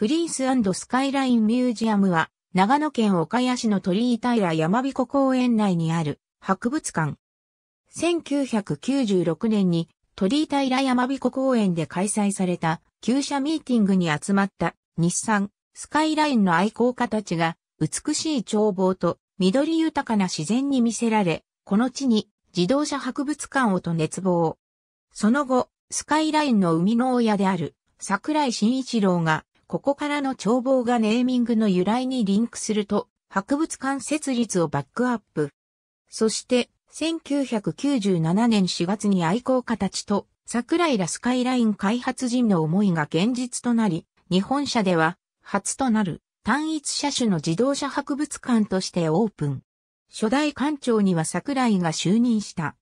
プリンススカイラインミュージアムは、長野県岡谷市の鳥居平山彦公園内にある博物館。1996年に鳥居平山彦公園で開催された旧車ミーティングに集まった日産スカイラインの愛好家たちが美しい眺望と緑豊かな自然に見せられ、この地に自動車博物館をと熱望。その後、スカイラインの生みの親である桜井慎一郎がここからの眺望がネーミングの由来にリンクすると、博物館設立をバックアップ。そして、1997年4月に愛好家たちと、桜井らスカイライン開発人の思いが現実となり、日本社では、初となる単一車種の自動車博物館としてオープン。初代館長には桜井が就任した。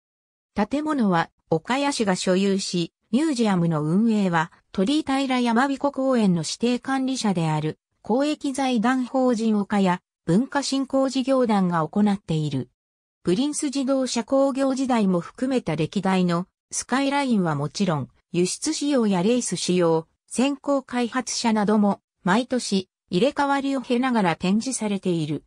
建物は岡谷市が所有し、ミュージアムの運営は鳥居平山彦公園の指定管理者である公益財団法人岡や文化振興事業団が行っている。プリンス自動車工業時代も含めた歴代のスカイラインはもちろん輸出仕様やレース仕様、先行開発者なども毎年入れ替わりを経ながら展示されている。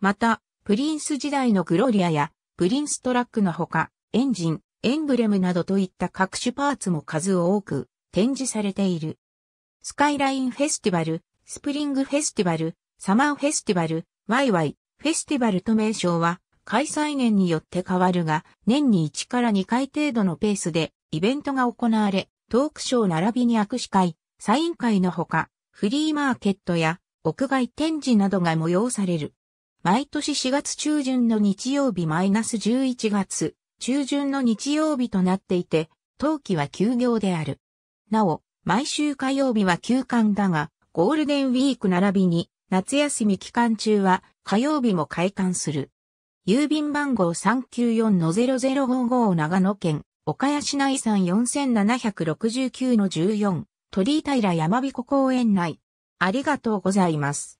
また、プリンス時代のグロリアやプリンストラックのほか、エンジン、エンブレムなどといった各種パーツも数多く展示されている。スカイラインフェスティバル、スプリングフェスティバル、サマーフェスティバル、ワイワイ、フェスティバルと名称は開催年によって変わるが、年に1から2回程度のペースでイベントが行われ、トークショー並びに握手会、サイン会のほか、フリーマーケットや屋外展示などが催される。毎年4月中旬の日曜日マイナス11月中旬の日曜日となっていて、冬季は休業である。なお、毎週火曜日は休館だが、ゴールデンウィーク並びに、夏休み期間中は火曜日も開館する。郵便番号394-0055長野県、岡谷市内産4769-14、鳥居平山彦公園内。ありがとうございます。